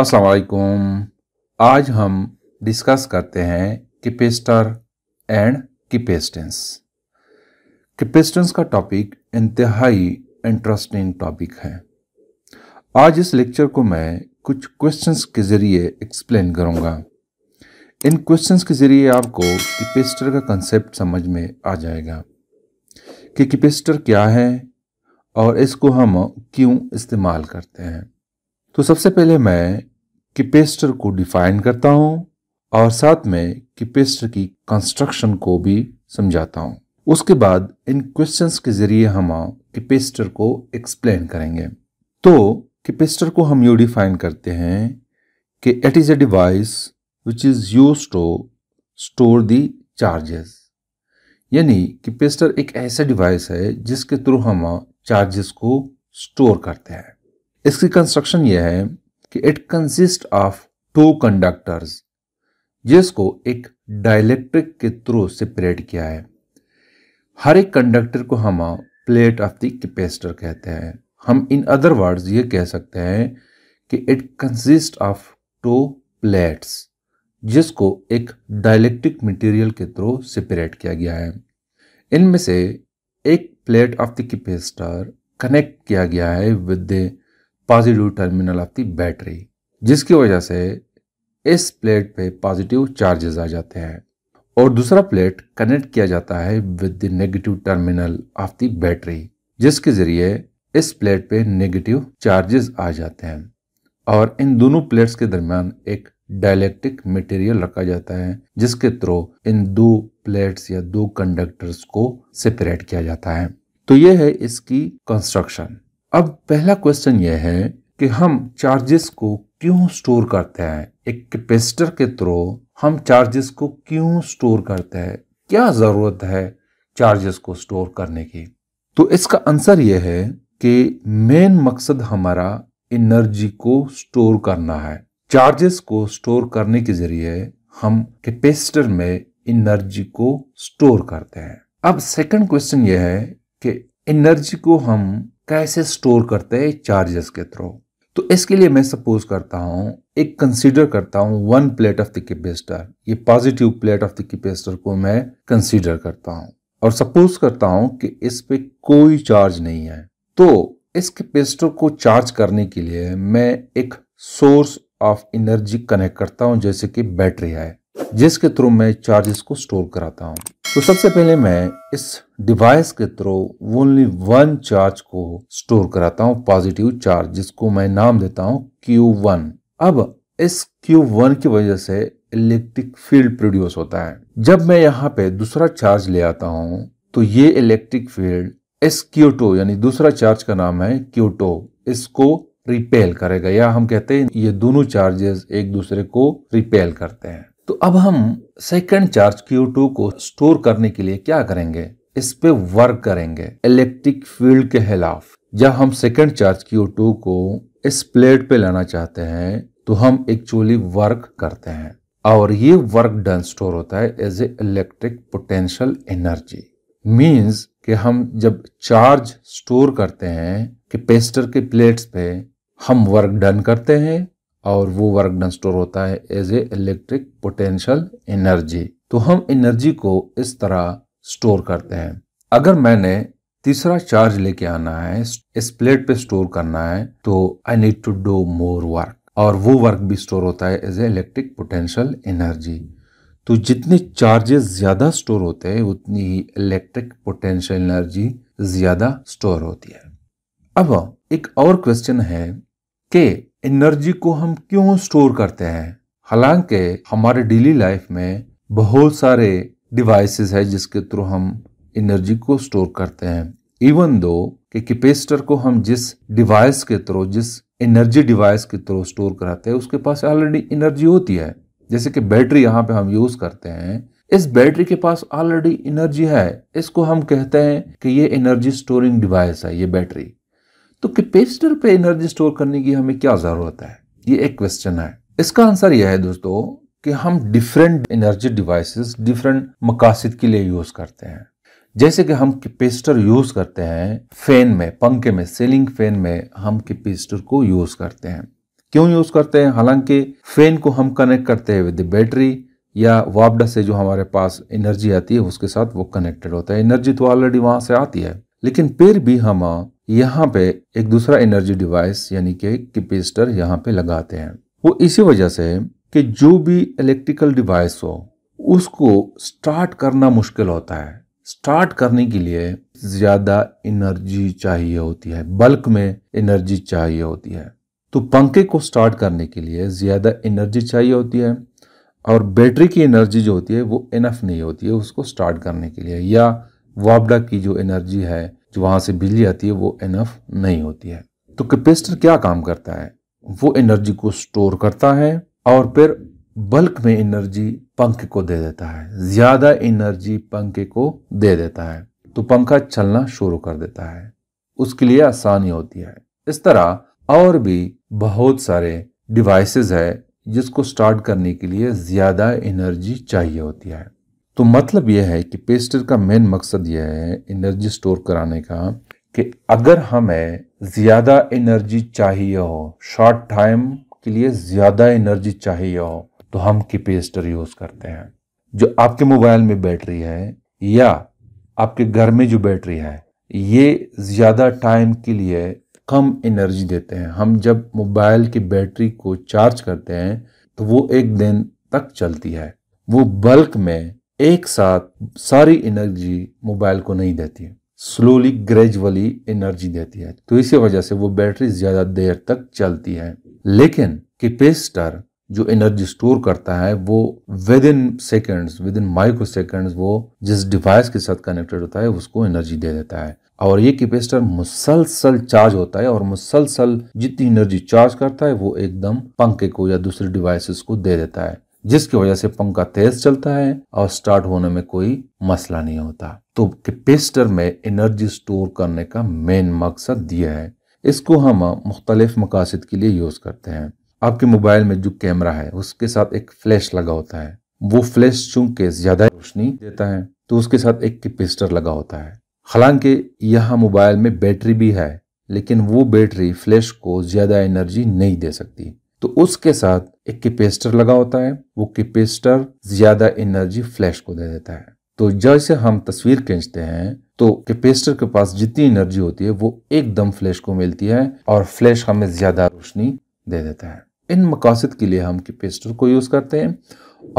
अस्सलाम वालेकुम आज हम डिस्कस करते हैं किपेस्टर एंड किपेस्टेंस किपेस्टेंस का टॉपिक इंतहाई इंटरेस्टिंग टॉपिक है आज इस लेक्चर को मैं कुछ क्वेश्चंस के ज़रिए एक्सप्लेन करूँगा इन क्वेश्चंस के ज़रिए आपको किपेस्टर का कंसेप्ट समझ में आ जाएगा कि किपेस्टर क्या है और इसको हम क्यों इस्तेमाल करते हैं तो सबसे पहले मैं कैपेसिटर को डिफाइन करता हूँ और साथ में कैपेसिटर की कंस्ट्रक्शन को भी समझाता हूँ उसके बाद इन क्वेश्चंस के जरिए हम कैपेसिटर को एक्सप्लेन करेंगे तो कैपेसिटर को हम यू डिफाइन करते हैं कि it is a device which is use to store the charges यानी कैपेसिटर एक ऐसा डिवाइस है जिसके थ्रू हम चार्जेस को स्टोर करते हैं इसकी कंस्ट्रक्शन यह है कि it consist of two conductors जिसको एक डायलैक्ट्रिक के थ्रू सेपरेट किया है हर एक कंडक्टर को हम प्लेट ऑफ द कैपेसिटर कहते हैं हम इन अदर वर्ड्स ये कह सकते हैं कि it consist of two plates जिसको एक डायलैक्ट्रिक मटेरियल के थ्रू सेपरेट किया गया है इनमें से एक plate of the capacitor connect किया गया है with the positive terminal of the battery जिसकी वजह से इस प्लेट पे पॉजिटिव चार्जेस आ जाते हैं और दूसरा प्लेट कनेक्ट किया जाता है with the negative terminal of the battery जिसके जरिए इस प्लेट पे नेगेटिव चार्जेस आ जाते हैं और इन दोनों प्लेट्स के दरमियान एक डायलेक्ट्रिक मटेरियल रखा जाता है जिसके थ्रू इन दो प्लेट्स या दो कंडक्टर्स को सेपरेट किया जाता है तो ये है इसकी कंस्ट्रक्शन अब पहला क्वेश्चन यह है कि हम चार्जेस को क्यों स्टोर करते हैं एक कैपेसिटर के थ्रू हम चार्जेस को क्यों स्टोर करते हैं क्या ज़रूरत है चार्जेस को स्टोर करने की तो इसका आंसर यह है कि मेन मकसद हमारा एनर्जी को स्टोर करना है चार्जेस को स्टोर करने के जरिए हम कैपेसिटर में एनर्जी को स्टोर करते हैं अब सेकंड क्वेश्चन यह है कि एनर्जी को हम कैसे स्टोर करते हैं चार्जेस के थ्रू तो इसके लिए मैं सपोज करता हूँ एक कंसीडर करता हूँ one plate of the capacitor ये positive plate of the capacitor को मैं कंसीडर करता हूँ और सपोज करता हूँ कि इस पे कोई चार्ज नहीं है तो इस कैपेसिटर को चार्ज करने के लिए मैं एक सोर्स ऑफ एनर्जी कनेक्ट करता हूँ जैसे कि बैटरी है जिसके थ्रू मैं चार्जेस को स्टोर कराता हूँ तो सबसे पहले मैं इस डिवाइस के थ्रू ओनली वन चार्ज को स्टोर कराता हूँ पॉजिटिव चार्ज जिसको मैं नाम देता हूँ Q1 अब इस Q1 की वजह से इलेक्ट्रिक फील्ड प्रोड्यूस होता है जब मैं यहाँ पे दूसरा चार्ज ले आता हूँ तो ये इलेक्ट्रिक फील्ड एस क्यूटो यानी दूसरा चार्ज का नाम है क्यूटो इसको रिपेल करेगा या हम कहते हैं ये दोनों चार्जेस एक दूसरे को रिपेल करते हैं तो अब हम सेकेंड चार्ज Q2 को स्टोर करने के लिए क्या करेंगे इस पे वर्क करेंगे इलेक्ट्रिक फील्ड के खिलाफ जब हम सेकेंड चार्ज Q2 को इस प्लेट पे लाना चाहते हैं तो हम एक्चुअली वर्क करते हैं और ये वर्क डन स्टोर होता है as a electric potential energy means कि हम जब चार्ज स्टोर करते हैं कि पेस्टर के प्लेट्स पे हम वर्क डन करते हैं और वो वर्क डन स्टोर होता है as a electric potential energy तो हम एनर्जी को इस तरह स्टोर करते हैं अगर मैंने तीसरा चार्ज लेके आना है इस प्लेट पे स्टोर करना है तो I need to do more work और वो वर्क भी स्टोर होता है as a electric potential energy तो जितने चार्जेस ज़्यादा स्टोर होते हैं उतनी ही इलेक्ट्रिक पोटेंशियल एनर्जी ज़्यादा स्टोर होती है अब एक और क्वेश्चन है कि एनर्जी को हम क्यों स्टोर करते हैं हालांकि हमारे डेली लाइफ में बहुत सारे डिवाइसेस है जिसके थ्रू हम एनर्जी को स्टोर करते हैं इवन दो कि कैपेसिटर को हम जिस डिवाइस के थ्रू जिस एनर्जी डिवाइस के थ्रू स्टोर कराते हैं उसके पास ऑलरेडी एनर्जी होती है जैसे कि बैटरी यहाँ पे हम यूज करते हैं इस बैटरी के पास ऑलरेडी एनर्जी है इसको हम कहते हैं कि ये एनर्जी स्टोरिंग डिवाइस है ये बैटरी तो कैपेसिटर पे एनर्जी स्टोर करने की हमें क्या ज़रूरत है ये एक क्वेश्चन है इसका आंसर यह है दोस्तों कि हम डिफरेंट एनर्जी डिवाइसेस डिफरेंट मकासद के लिए यूज़ करते हैं जैसे कि हम कैपेसिटर यूज़ करते हैं फैन में पंखे में सेलिंग फैन में हम कैपेसिटर को यूज़ करते हैं क्यों यूज़ करते हैं हालांकि फैन को हम कनेक्ट करते हैं विद बैटरी या वापडा से जो हमारे पास एनर्जी आती है उसके साथ वो कनेक्टेड होता है एनर्जी तो ऑलरेडी वहां से आती है लेकिन फिर भी हम यहाँ पे एक दूसरा एनर्जी डिवाइस यानी कि कैपेसिटर यहाँ पे लगाते हैं वो इसी वजह से कि जो भी इलेक्ट्रिकल डिवाइस हो उसको स्टार्ट करना मुश्किल होता है स्टार्ट करने के लिए ज़्यादा एनर्जी चाहिए होती है बल्क में एनर्जी चाहिए होती है तो पंखे को स्टार्ट करने के लिए ज़्यादा एनर्जी चाहिए होती है और बैटरी की एनर्जी जो होती है वो इनफ नहीं होती है उसको स्टार्ट करने के लिए या वाबडा की जो एनर्जी है जो वहाँ से बिजली आती है वो इनफ नहीं होती है तो कैपेसिटर क्या काम करता है वो एनर्जी को स्टोर करता है और फिर बल्क में एनर्जी पंखे को दे देता है ज़्यादा एनर्जी पंखे को दे देता है तो पंखा चलना शुरू कर देता है उसके लिए आसानी होती है इस तरह और भी बहुत सारे डिवाइसेस है जिसको स्टार्ट करने के लिए ज़्यादा एनर्जी चाहिए होती है तो मतलब यह है कि पेस्टर का मेन मकसद यह है एनर्जी स्टोर कराने का कि अगर हमें ज़्यादा एनर्जी चाहिए हो शॉर्ट टाइम के लिए ज़्यादा एनर्जी चाहिए हो तो हम की पेस्टर यूज़ करते हैं जो आपके मोबाइल में बैटरी है या आपके घर में जो बैटरी है ये ज़्यादा टाइम के लिए कम एनर्जी देते हैं हम जब मोबाइल की बैटरी को चार्ज करते हैं तो वो एक दिन तक चलती है वो बल्क में एक साथ सारी एनर्जी मोबाइल को नहीं देती है स्लोली ग्रेजुअली एनर्जी देती है तो इसी वजह से वो बैटरी ज़्यादा देर तक चलती है लेकिन कैपेसिटर जो एनर्जी स्टोर करता है वो within seconds within microseconds वो जिस डिवाइस के साथ कनेक्टेड होता है उसको एनर्जी दे देता है और ये कैपेसिटर मुसलसल चार्ज होता है और मुसलसल जितनी एनर्जी चार्ज करता है वो एकदम पंखे को या दूसरे डिवाइसेस को दे देता है जिसकी वजह से पंखा तेज चलता है और स्टार्ट होने में कोई मसला नहीं होता तो कैपेसिटर में एनर्जी स्टोर करने का मेन मकसद यह है इसको हम मुख्तलिफ मकासद के लिए यूज़ करते हैं आपके मोबाइल में जो कैमरा है उसके साथ एक फ्लैश लगा होता है वो फ्लैश चूंकि ज़्यादा रोशनी देता है तो उसके साथ एक कैपेसिटर लगा होता है हालांकि यहाँ मोबाइल में बैटरी भी है लेकिन वो बैटरी फ्लैश को ज़्यादा एनर्जी नहीं दे सकती तो उसके साथ एक कैपेसिटर लगा होता है वो कैपेसिटर ज्यादा एनर्जी फ्लैश को दे देता है तो जैसे हम तस्वीर खींचते हैं तो कैपेसिटर के पास जितनी एनर्जी होती है वो एकदम फ्लैश को मिलती है और फ्लैश हमें ज्यादा रोशनी दे देता है इन मकासद के लिए हम कैपेसिटर को यूज करते हैं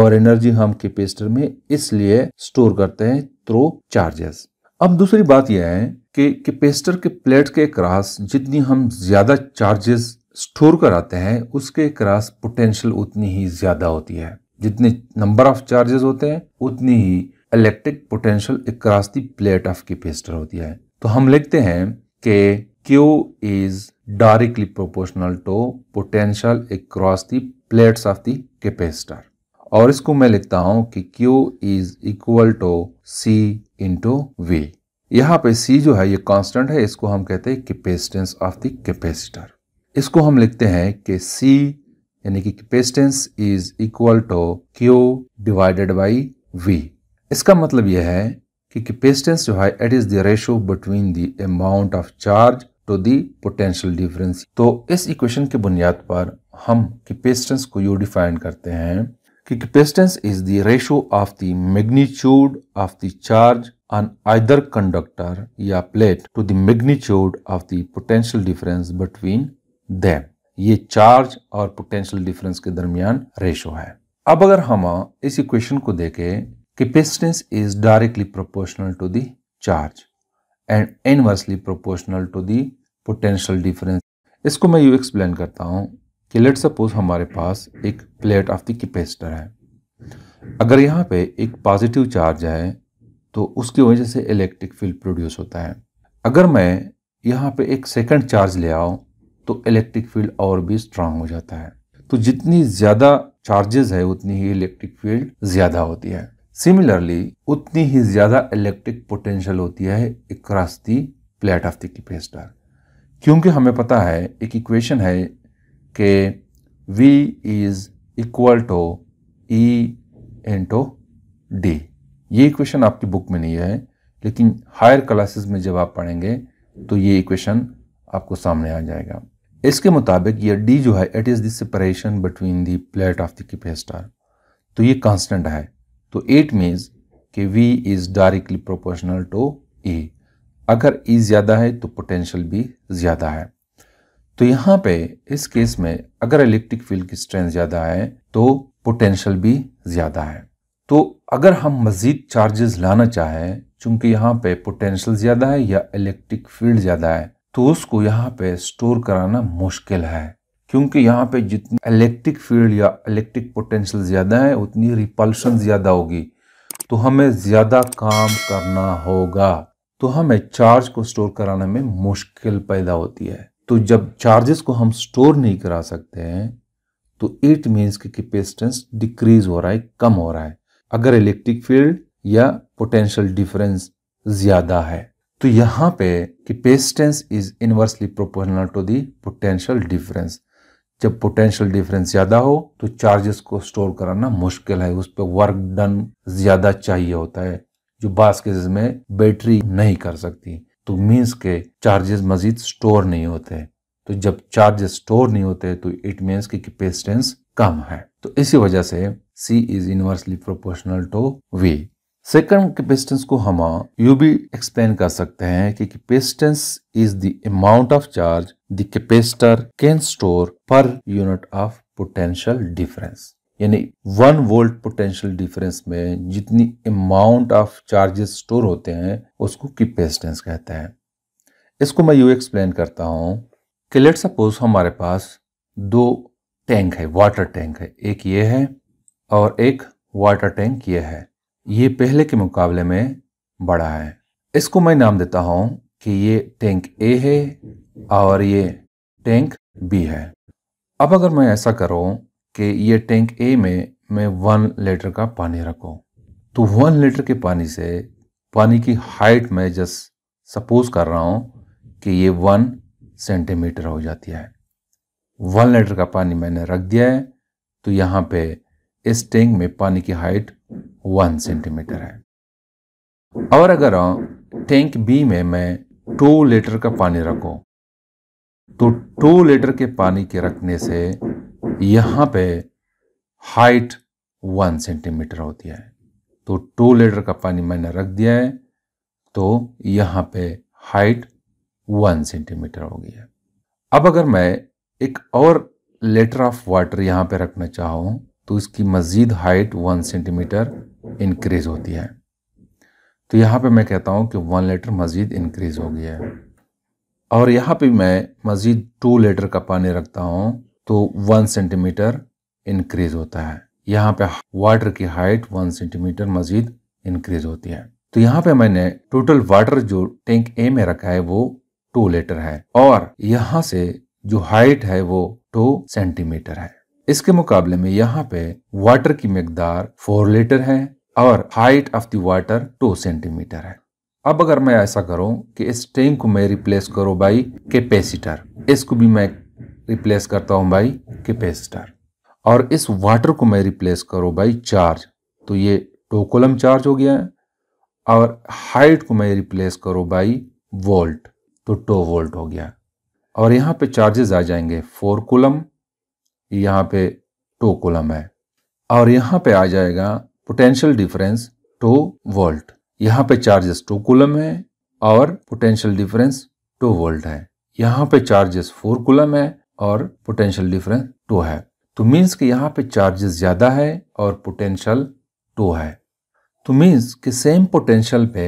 और एनर्जी हम कैपेसिटर में इसलिए स्टोर करते हैं थ्रो चार्जेस अब दूसरी बात यह है कि कैपेसिटर के प्लेट के क्रॉस जितनी हम ज्यादा चार्जेस स्टोर कराते हैं उसके क्रॉस पोटेंशियल उतनी ही ज़्यादा होती है जितने नंबर ऑफ चार्जेस होते हैं उतनी ही इलेक्ट्रिक पोटेंशियल एक प्लेट ऑफ कैपेसिटर होती है तो हम लिखते हैं कि Q is directly proportional to potential cross the plates of the capacitor और इसको मैं लिखता हूं कि Q is equal to in into V यहाँ पे सी जो है ये कांस्टेंट है इसको हम कहते हैं कैपेसिटेंस ऑफ द कैपेसिटर इसको हम लिखते हैं कि C यानी कि capacitance is equal to Q divided by V इसका मतलब यह है कि कैपेसिटेंस जो है it is the ratio between the amount of charge to the potential difference तो इस इक्वेशन के बुनियाद पर हम कैपेसिटेंस को यू डिफाइन करते हैं कि capacitance is the ratio of the magnitude of the charge on either conductor या plate to the magnitude of the potential difference between them ये चार्ज और पोटेंशियल डिफरेंस के दरमियान रेशो है अब अगर हम इस इक्वेशन को देखें capacitance is directly proportional to the charge and inversely proportional to the potential difference इसको मैं यू एक्सप्लेन करता हूँ कि लेट सपोज हमारे पास एक प्लेट ऑफ द कैपेसिटर है अगर यहाँ पे एक पॉजिटिव चार्ज है तो उसकी वजह से इलेक्ट्रिक फील्ड प्रोड्यूस होता है अगर मैं यहाँ पे एक सेकंड चार्ज ले आऊँ तो इलेक्ट्रिक फील्ड और भी स्ट्रांग हो जाता है तो जितनी ज्यादा चार्जेस है उतनी ही इलेक्ट्रिक फील्ड ज्यादा होती है सिमिलरली उतनी ही ज्यादा इलेक्ट्रिक पोटेंशियल होती है across the plate of the capacitor क्योंकि हमें पता है एक इक्वेशन है कि V is equal to E into D ये इक्वेशन आपकी बुक में नहीं है लेकिन हायर क्लासेस में जब आप पढ़ेंगे तो ये इक्वेशन आपको सामने आ जाएगा इसके मुताबिक ये डी जो है it is the separation between the plate of the capacitor तो ये कांस्टेंट है तो एट मीन्स कि V is directly proportional to A अगर ई e ज़्यादा है तो पोटेंशियल भी ज़्यादा है तो यहाँ पे इस केस में अगर इलेक्ट्रिक फील्ड की स्ट्रेंथ ज़्यादा है तो पोटेंशियल भी ज़्यादा है तो अगर हम मज़ीद चार्जेस लाना चाहें चूंकि यहाँ पे पोटेंशियल ज़्यादा है या इलेक्ट्रिक फील्ड ज़्यादा है तो उसको यहाँ पे स्टोर कराना मुश्किल है क्योंकि यहाँ पे जितनी इलेक्ट्रिक फील्ड या इलेक्ट्रिक पोटेंशियल ज़्यादा है उतनी रिपल्शन ज़्यादा होगी तो हमें ज़्यादा काम करना होगा तो हमें चार्ज को स्टोर कराने में मुश्किल पैदा होती है तो जब चार्जेस को हम स्टोर नहीं करा सकते हैं तो इट मीन्स कि कैपेसिटेंस डिक्रीज हो रहा है कम हो रहा है अगर इलेक्ट्रिक फील्ड या पोटेंशियल डिफरेंस ज़्यादा है तो यहाँ पे कि पेस्टेंस is inversely proportional to the potential difference जब पोटेंशियल डिफरेंस ज़्यादा हो तो चार्जेस को स्टोर कराना मुश्किल है उस पर वर्क डन ज़्यादा चाहिए होता है जो बास केसेस में बैटरी नहीं कर सकती तो मीन्स के चार्जेस मजीद स्टोर नहीं होते तो जब चार्जेस स्टोर नहीं होते तो इट मीन्स की कैपेसिटेंस कम है तो इसी वजह से C is inversely proportional to V second capacitance को हम हाँ, यू भी एक्सप्लेन कर सकते हैं कि capacitance is the amount of charge the capacitor can store per unit of potential difference यानी वन वोल्ट पोटेंशियल डिफरेंस में जितनी अमाउंट ऑफ चार्जेस स्टोर होते हैं उसको कैपेसिटेंस कहते हैं इसको मैं यू एक्सप्लेन करता हूँ कि लेट सपोज हमारे पास दो टैंक है वाटर टैंक है एक ये है और एक वाटर टैंक ये है ये पहले के मुकाबले में बड़ा है इसको मैं नाम देता हूँ कि ये टैंक ए है और ये टैंक बी है अब अगर मैं ऐसा करूँ कि ये टैंक ए में मैं वन लीटर का पानी रखूँ तो वन लीटर के पानी से पानी की हाइट में जस्ट सपोज कर रहा हूँ कि ये वन सेंटीमीटर हो जाती है वन लीटर का पानी मैंने रख दिया है तो यहाँ पे इस टैंक में पानी की हाइट वन सेंटीमीटर है और अगर टैंक बी में मैं टू लीटर का पानी रखूँ तो टू लीटर के पानी के रखने से यहाँ पे हाइट वन सेंटीमीटर होती है तो टू लीटर का पानी मैंने रख दिया है तो यहाँ पे हाइट वन सेंटीमीटर हो गया अब अगर मैं एक और लेटर ऑफ वाटर यहाँ पे रखना चाहूँ तो इसकी मज़ीद हाइट वन सेंटीमीटर इंक्रीज होती है तो यहाँ पे मैं कहता हूँ कि वन लीटर मज़ीद इंक्रीज हो गया है और यहाँ पे मैं मज़ीद टू लीटर का पानी रखता हूँ तो वन सेंटीमीटर इंक्रीज होता है यहाँ पे वाटर की हाइट वन सेंटीमीटर मज़ीद इंक्रीज होती है तो यहाँ पे मैंने टोटल वाटर जो टैंक ए में रखा है वो टू लीटर है और यहाँ से जो हाइट है वो टू सेंटीमीटर है इसके मुकाबले में यहाँ पे वाटर की मकदार फोर लीटर है और height of the water two centimetre है अब अगर मैं ऐसा करूं कि इस टैंक को मैं रिप्लेस करूं बाई कैपेसिटर इसको भी मैं रिप्लेस करता हूं बाई कैपेसिटर और इस वाटर को मैं रिप्लेस करूं बाई चार्ज तो ये टोकोलम कोलम चार्ज हो गया है और हाइट को मैं रिप्लेस करूं बाई वोल्ट तो टो वोल्ट हो गया और यहाँ पे चार्जेस आ जाएंगे फोर कोलम यहाँ पे टो कोलम है और यहाँ पे आ जाएगा पोटेंशियल डिफरेंस टू वोल्ट यहाँ पे चार्जेस टू कुलम है और पोटेंशियल डिफरेंस टू वोल्ट है यहाँ पे चार्जेस फोर कुलम है और पोटेंशियल डिफरेंस टू है तो मीन्स कि यहाँ पे चार्जेस ज़्यादा है और पोटेंशियल टू है तो मीन्स कि सेम पोटेंशियल पे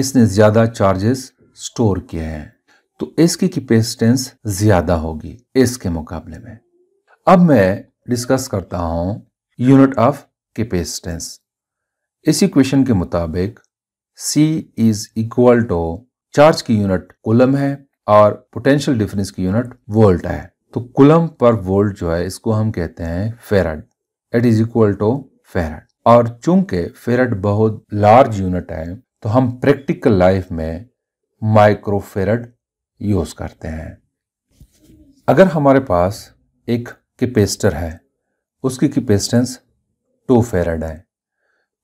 इसने ज़्यादा चार्जेस स्टोर किए हैं तो इसकी कैपेसिटेंस ज़्यादा होगी इसके मुकाबले में अब मैं डिस्कस करता हूं यूनिट ऑफ कैपेसिटेंस इस इक्वेशन के मुताबिक C is equal to charge की यूनिट कुलम है और पोटेंशियल डिफरेंस की यूनिट वोल्ट है तो कुलम पर वोल्ट जो है इसको हम कहते हैं farad it is equal to farad और चूंकि फेरड बहुत लार्ज यूनिट है तो हम प्रैक्टिकल लाइफ में माइक्रो फेरड यूज करते हैं अगर हमारे पास एक कैपेसिटर है उसकी कैपेसिटेंस टू फेरेड है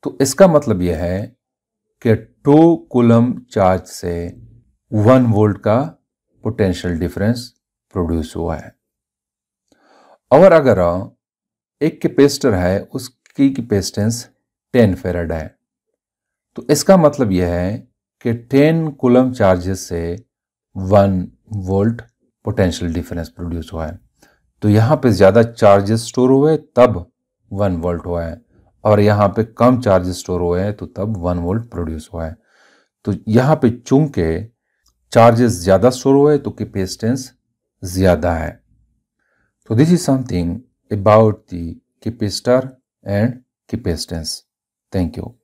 तो इसका मतलब यह है कि टू कुलम चार्ज से वन वोल्ट का पोटेंशियल डिफरेंस प्रोड्यूस हुआ है और अगर एक कैपेसिटर है उसकी कैपेसिटेंस टेन फेरेड है तो इसका मतलब यह है कि टेन कुलम चार्जेस से one volt potential difference produce हुआ है तो यहां पे ज़्यादा चार्जेस स्टोर हुए तब वन वोल्ट हुआ है और यहाँ पे कम चार्ज स्टोर हुए हैं तो तब वन वोल्ट प्रोड्यूस हुआ है तो यहाँ पे चूंकि चार्जेस ज़्यादा स्टोर हुए तो कैपेसिटेंस ज़्यादा है तो this is something about the capacitor and capacitance thank you